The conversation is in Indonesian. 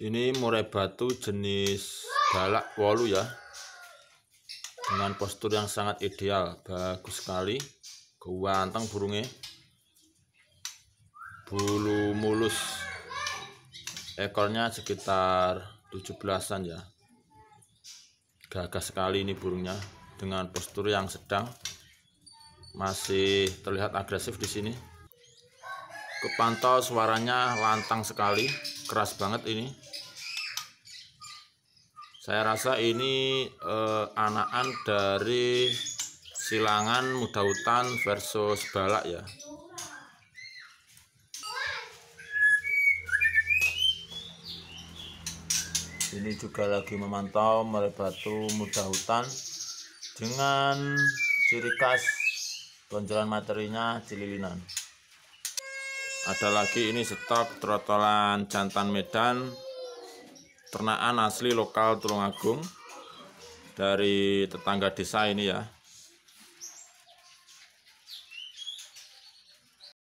ini murai batu jenis balak wolu ya dengan postur yang sangat ideal bagus sekali ganteng burungnya bulu mulus ekornya sekitar 17an ya gagah sekali ini burungnya dengan postur yang sedang masih terlihat agresif di sini kepantau suaranya lantang sekali keras banget ini saya rasa ini eh, anakan dari silangan muda hutan versus balak ya. Ini juga lagi memantau merebatu muda hutan dengan ciri khas tonjolan materinya cililinan. Ada lagi ini stok trotolan jantan Medan ternaan asli lokal Tulungagung dari tetangga desa ini ya